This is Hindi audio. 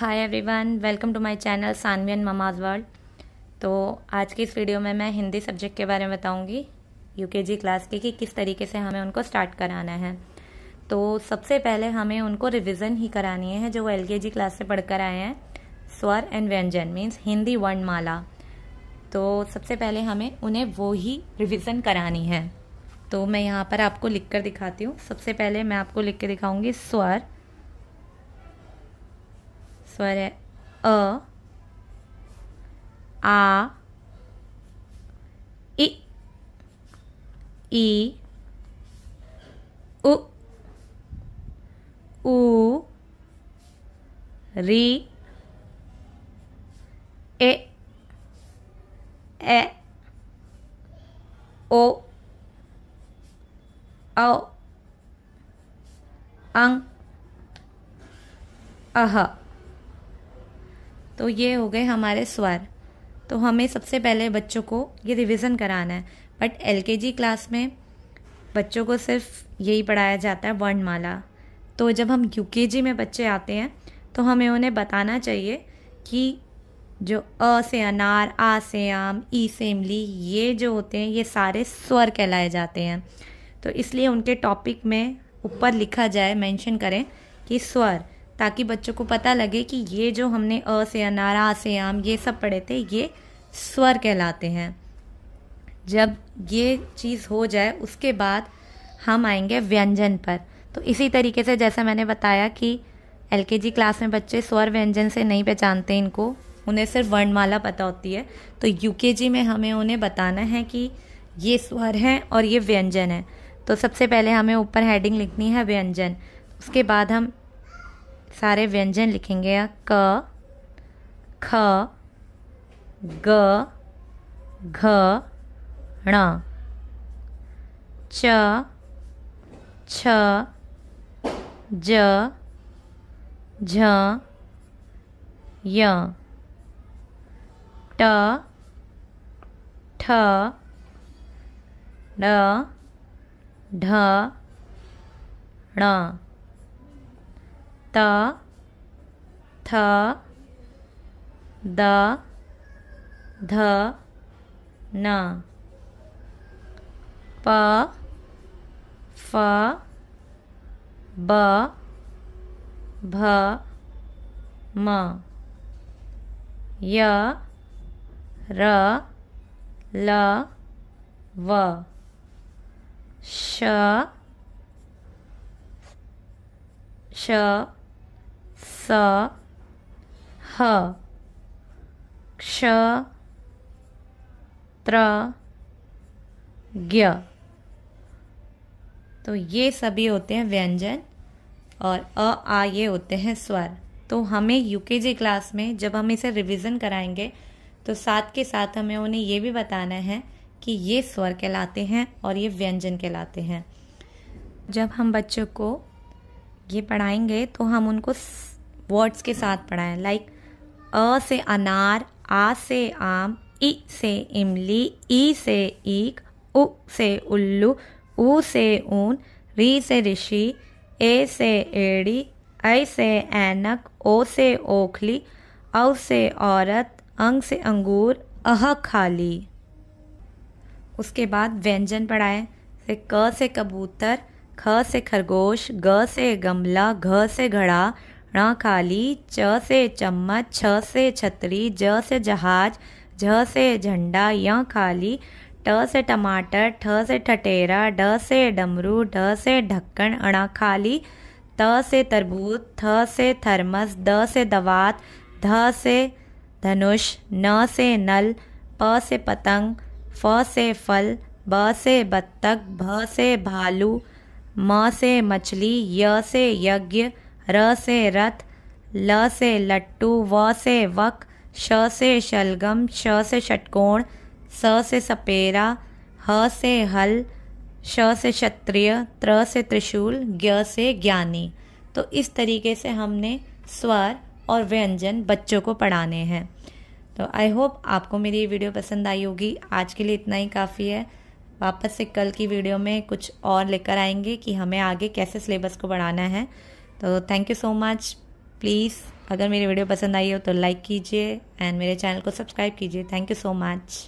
hi everyone welcome to my channel Saanvi and mama's world तो आज की इस वीडियो में मैं हिंदी सब्जेक्ट के बारे में बताऊंगी यूकेजी क्लास की कि किस तरीके से हमें उनको स्टार्ट कराना है तो सबसे पहले हमें उनको रिवीजन ही करानी है जो वो एलकेजी क्लास से पढ़कर आए हैं स्वर एंड व्यंजन मीन्स हिंदी वर्णमाला तो सबसे पहले हमें उन्हें वो ही रिविज़न करानी है तो मैं यहाँ पर आपको लिख कर दिखाती हूँ सबसे पहले मैं आपको लिख के दिखाऊँगी स्वर स्वर है अ आ इ ई उ उ री ए ए ओ औ अंग अह तो ये हो गए हमारे स्वर तो हमें सबसे पहले बच्चों को ये रिविज़न कराना है बट जी क्लास में बच्चों को सिर्फ यही पढ़ाया जाता है वर्णमाला तो जब हम जी में बच्चे आते हैं तो हमें उन्हें बताना चाहिए कि जो अ से अनार आ से आम ई से इमली ये जो होते हैं ये सारे स्वर कहलाए जाते हैं तो इसलिए उनके टॉपिक में ऊपर लिखा जाए मेंशन करें कि स्वर ताकि बच्चों को पता लगे कि ये जो हमने अ से अनारा आ से आम ये सब पढ़े थे ये स्वर कहलाते हैं जब ये चीज़ हो जाए उसके बाद हम आएंगे व्यंजन पर तो इसी तरीके से जैसा मैंने बताया कि एल क्लास में बच्चे स्वर व्यंजन से नहीं पहचानते इनको उन्हें सिर्फ वर्णमाला पता होती है तो जी में हमें उन्हें बताना है कि ये स्वर हैं और ये व्यंजन है तो सबसे पहले हमें ऊपर हेडिंग लिखनी है व्यंजन उसके बाद हम सारे व्यंजन लिखेंगे क ख ग घ ण च छ ज झ य ट ठ ड ढ ण त थ द ध न प फ ब भ म य र ल व श श ह क्ष त्र ज्ञ तो ये सभी होते हैं व्यंजन और अ आ ये होते हैं स्वर तो हमें यूकेजी क्लास में जब हम इसे रिवीजन कराएंगे तो साथ के साथ हमें उन्हें ये भी बताना है कि ये स्वर कहलाते हैं और ये व्यंजन कहलाते हैं जब हम बच्चों को ये पढ़ाएंगे तो हम उनको वर्ड्स के साथ पढ़ा है लाइक अ से अनार आ से आम इ से इमली ई से ईक उ से उल्लू ऊ से ऊन री से ऋषि ए से एड़ी ऐ से ऐनक ओ से ओखली औ से औरत अंग से अंगूर अह खाली उसके बाद व्यंजन पढ़ाए से क से कबूतर ख से खरगोश ग से गमला घ से घड़ा ण खाली च से चम्मच छ से छतरी ज से जहाज झ से झंडा य खाली ट से टमाटर ठ से ठटेरा ड से डमरू ढ से ढक्कन अणा खाली त से तरबूज थ से थर्मस द से दवात ध से धनुष न से नल प से पतंग फ से फल ब से बत्तख भ से भालू म से मछली य से यज्ञ र से रथ ल से लट्टू व से वक श से शलगम श से षटकोण स से सपेरा ह से हल श से क्षत्रिय त्र से त्रिशूल ज्ञ से ज्ञानी तो इस तरीके से हमने स्वर और व्यंजन बच्चों को पढ़ाने हैं तो आई होप आपको मेरी ये वीडियो पसंद आई होगी आज के लिए इतना ही काफ़ी है वापस से कल की वीडियो में कुछ और लेकर आएंगे कि हमें आगे कैसे सिलेबस को बढ़ाना है तो thank you so much please अगर मेरी वीडियो पसंद आई हो तो लाइक कीजिए एंड मेरे चैनल को सब्सक्राइब कीजिए थैंक यू सो मच